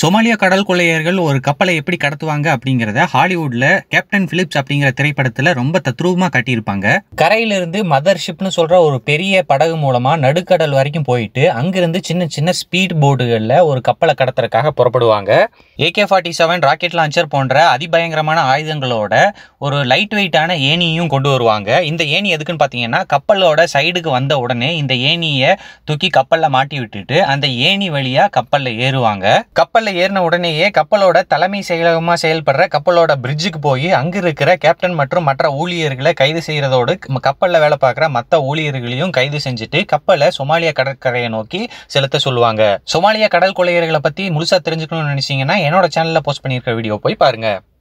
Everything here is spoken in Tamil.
சோமாலியா கடல் கொள்ளையர்கள் ஒரு கப்பலை எப்படி கடத்துவாங்க அப்படிங்கிறத ஹாலிவுட்ல கேப்டன் பிலிப்ஸ் அப்படிங்கிற திரைப்படத்துல ரொம்ப தத்ரூபமா காட்டியிருப்பாங்க கரையிலிருந்து மதர் ஷிப்னு சொல்ற ஒரு பெரிய படகு மூலமா நடுக்கடல் வரைக்கும் போயிட்டு அங்கிருந்து சின்ன சின்ன ஸ்பீட் போட்டுகள்ல ஒரு கப்பலை கடத்துறதுக்காக புறப்படுவாங்க AK forty seven rocket launcher போன்ற அதிபயங்கரமான ஆயுதங்களோட ஒரு லைட் வெயிட்டான ஏனியும் கொண்டு வருவாங்க இந்த ஏனி எதுக்குன்னு பார்த்தீங்கன்னா கப்பலோட சைடுக்கு வந்த உடனே இந்த ஏனியை தூக்கி கப்பலில் மாட்டி விட்டுட்டு அந்த ஏனி வழியாக கப்பலில் ஏறுவாங்க கப்பல் கப்பலில் ஏறின உடனேயே கப்பலோட தலைமை செயலகமாக செயல்படுற கப்பலோட பிரிட்ஜுக்கு போய் அங்கு இருக்கிற கேப்டன் மற்றும் மற்ற ஊழியர்களை கைது செய்கிறதோடு கப்பலில் வேலை பார்க்குற மற்ற ஊழியர்களையும் கைது செஞ்சுட்டு கப்பலை சோமாலியா கடற்கரையை நோக்கி செலுத்த சொல்லுவாங்க சோமாலியா கடல் கொள்ளையர்களை பற்றி முழுசாக தெரிஞ்சுக்கணும்னு நினச்சிங்கன்னா என்னோட சேனலில் போஸ்ட் பண்ணியிருக்க வீடியோ போய் பாருங்கள்